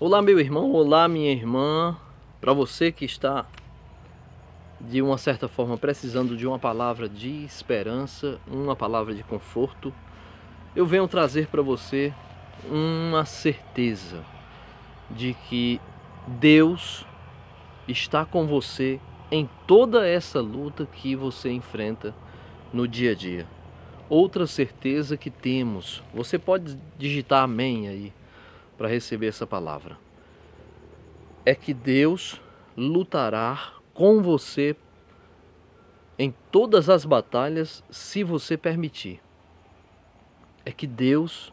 Olá meu irmão, olá minha irmã, para você que está de uma certa forma precisando de uma palavra de esperança, uma palavra de conforto, eu venho trazer para você uma certeza de que Deus está com você em toda essa luta que você enfrenta no dia a dia. Outra certeza que temos, você pode digitar amém aí para receber essa palavra. É que Deus lutará com você em todas as batalhas, se você permitir. É que Deus,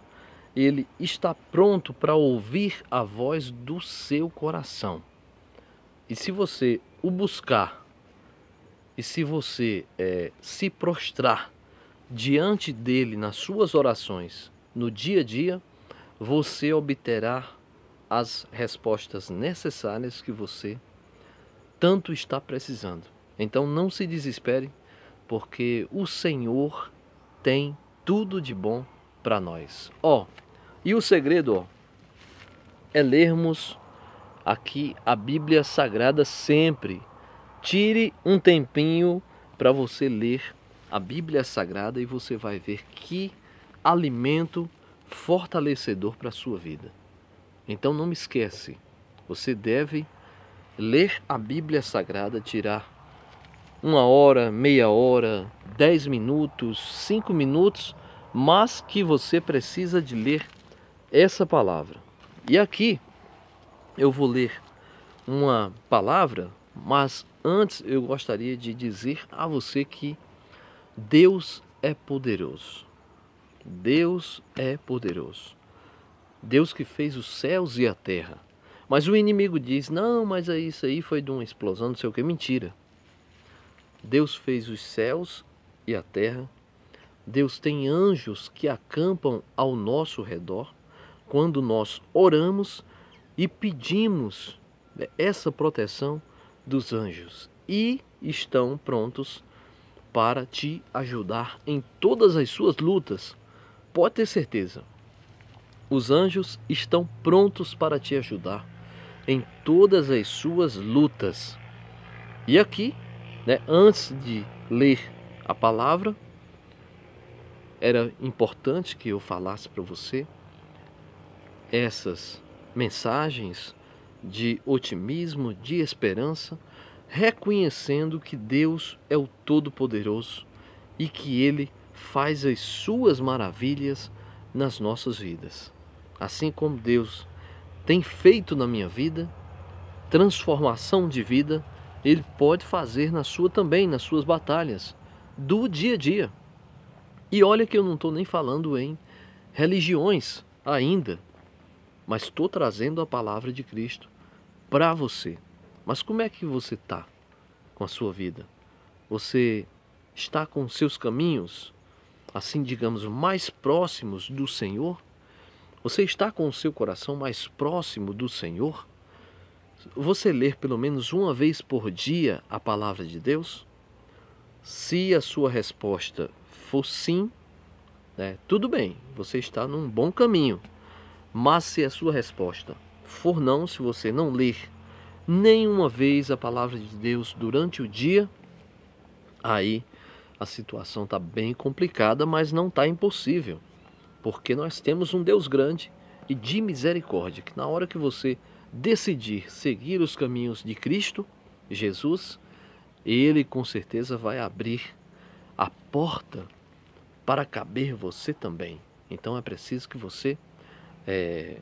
ele está pronto para ouvir a voz do seu coração. E se você o buscar, e se você é, se prostrar diante dele nas suas orações, no dia a dia, você obterá as respostas necessárias que você tanto está precisando. Então não se desespere, porque o Senhor tem tudo de bom para nós. Ó, oh, e o segredo, ó, oh, é lermos aqui a Bíblia Sagrada sempre. Tire um tempinho para você ler a Bíblia Sagrada e você vai ver que alimento fortalecedor para a sua vida. Então não me esquece, você deve ler a Bíblia Sagrada, tirar uma hora, meia hora, dez minutos, cinco minutos, mas que você precisa de ler essa palavra. E aqui eu vou ler uma palavra, mas antes eu gostaria de dizer a você que Deus é poderoso. Deus é poderoso. Deus que fez os céus e a terra. Mas o inimigo diz: não, mas isso aí foi de uma explosão, não sei o que. Mentira. Deus fez os céus e a terra. Deus tem anjos que acampam ao nosso redor quando nós oramos e pedimos né, essa proteção dos anjos e estão prontos para te ajudar em todas as suas lutas. Pode ter certeza, os anjos estão prontos para te ajudar em todas as suas lutas. E aqui, né, antes de ler a palavra, era importante que eu falasse para você essas mensagens de otimismo, de esperança, reconhecendo que Deus é o Todo-Poderoso e que Ele faz as suas maravilhas nas nossas vidas. Assim como Deus tem feito na minha vida, transformação de vida, Ele pode fazer na sua também, nas suas batalhas, do dia a dia. E olha que eu não estou nem falando em religiões ainda, mas estou trazendo a palavra de Cristo para você. Mas como é que você está com a sua vida? Você está com seus caminhos assim digamos, mais próximos do Senhor? Você está com o seu coração mais próximo do Senhor? Você ler pelo menos uma vez por dia a palavra de Deus? Se a sua resposta for sim, né, tudo bem, você está num bom caminho. Mas se a sua resposta for não, se você não ler nenhuma vez a palavra de Deus durante o dia, aí a situação está bem complicada, mas não está impossível, porque nós temos um Deus grande e de misericórdia, que na hora que você decidir seguir os caminhos de Cristo, Jesus, ele com certeza vai abrir a porta para caber você também. Então é preciso que você é,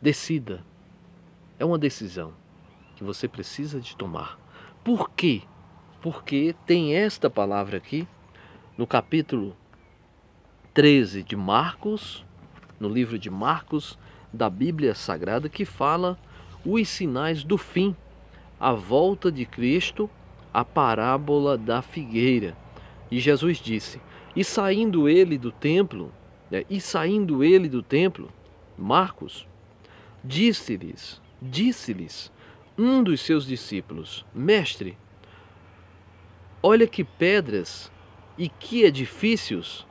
decida. É uma decisão que você precisa de tomar. Por quê? porque tem esta palavra aqui no capítulo 13 de Marcos, no livro de Marcos da Bíblia Sagrada, que fala os sinais do fim, a volta de Cristo, a parábola da figueira. E Jesus disse: E saindo ele do templo, né, e saindo ele do templo, Marcos, disse-lhes, disse-lhes um dos seus discípulos: Mestre, Olha que pedras e que edifícios!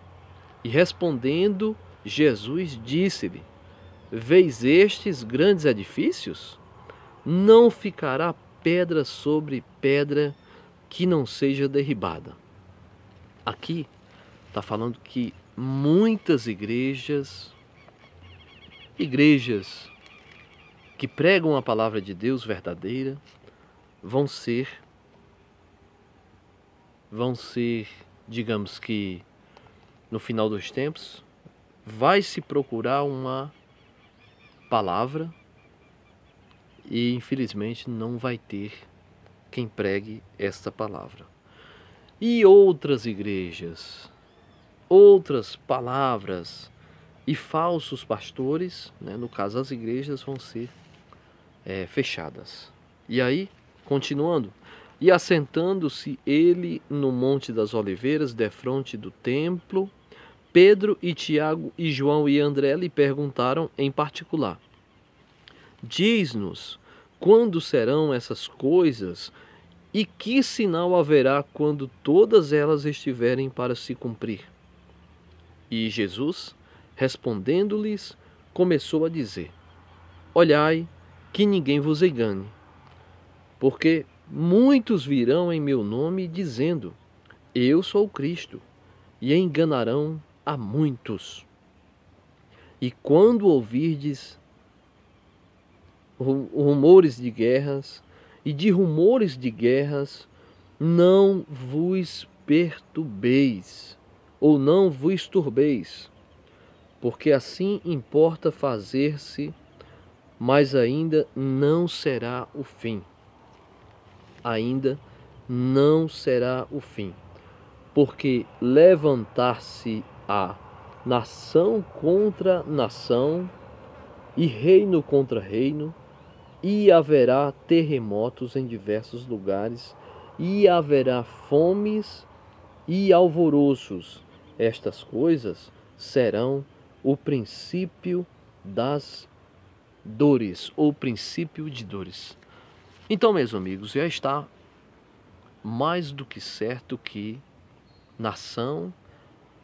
E respondendo, Jesus disse-lhe: Vês estes grandes edifícios? Não ficará pedra sobre pedra que não seja derribada. Aqui está falando que muitas igrejas, igrejas que pregam a palavra de Deus verdadeira, vão ser vão ser, digamos que, no final dos tempos, vai se procurar uma palavra e infelizmente não vai ter quem pregue esta palavra. E outras igrejas, outras palavras e falsos pastores, né, no caso as igrejas, vão ser é, fechadas. E aí, continuando, e assentando-se ele no Monte das Oliveiras, defronte do templo, Pedro e Tiago e João e André lhe perguntaram em particular: Diz-nos, quando serão essas coisas e que sinal haverá quando todas elas estiverem para se cumprir? E Jesus, respondendo-lhes, começou a dizer: Olhai que ninguém vos engane, porque Muitos virão em meu nome dizendo: Eu sou o Cristo, e enganarão a muitos. E quando ouvirdes rumores de guerras e de rumores de guerras, não vos perturbeis ou não vos turbeis, porque assim importa fazer-se, mas ainda não será o fim ainda não será o fim, porque levantar-se á nação contra nação e reino contra reino, e haverá terremotos em diversos lugares, e haverá fomes e alvoroços. Estas coisas serão o princípio das dores, ou princípio de dores. Então, meus amigos, já está mais do que certo que nação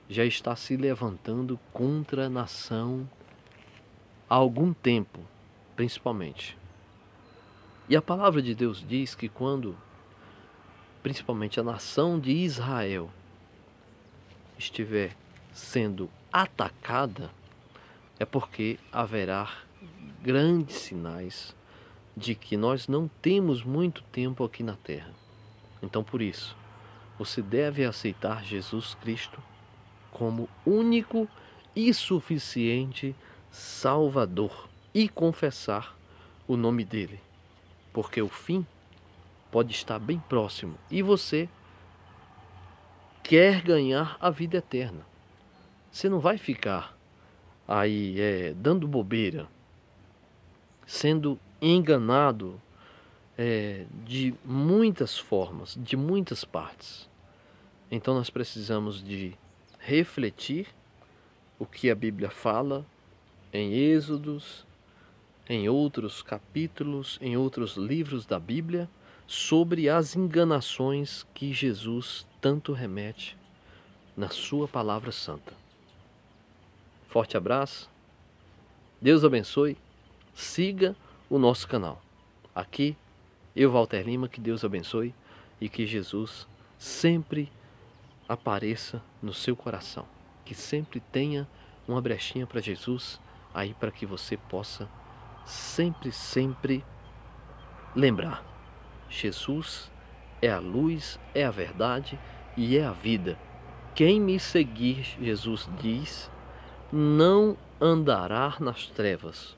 já está se levantando contra a nação há algum tempo, principalmente. E a palavra de Deus diz que quando, principalmente a nação de Israel, estiver sendo atacada, é porque haverá grandes sinais de que nós não temos muito tempo aqui na terra. Então, por isso, você deve aceitar Jesus Cristo como único e suficiente Salvador e confessar o nome dele, porque o fim pode estar bem próximo e você quer ganhar a vida eterna. Você não vai ficar aí é, dando bobeira, sendo enganado é, de muitas formas, de muitas partes. Então nós precisamos de refletir o que a Bíblia fala em Êxodos, em outros capítulos, em outros livros da Bíblia, sobre as enganações que Jesus tanto remete na Sua Palavra Santa. Forte abraço, Deus abençoe, siga o nosso canal. Aqui, eu, Walter Lima, que Deus abençoe e que Jesus sempre apareça no seu coração. Que sempre tenha uma brechinha para Jesus aí para que você possa sempre, sempre lembrar. Jesus é a luz, é a verdade e é a vida. Quem me seguir, Jesus diz, não andará nas trevas,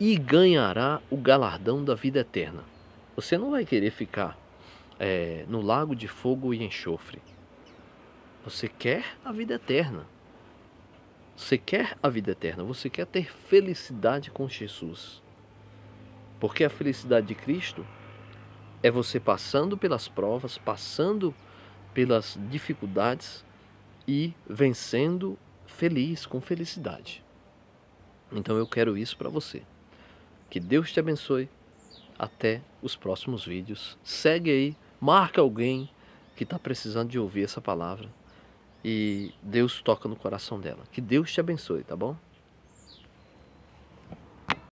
e ganhará o galardão da vida eterna. Você não vai querer ficar é, no lago de fogo e enxofre. Você quer a vida eterna. Você quer a vida eterna. Você quer ter felicidade com Jesus. Porque a felicidade de Cristo é você passando pelas provas, passando pelas dificuldades e vencendo feliz, com felicidade. Então eu quero isso para você. Que Deus te abençoe. Até os próximos vídeos. Segue aí, marca alguém que está precisando de ouvir essa palavra. E Deus toca no coração dela. Que Deus te abençoe, tá bom?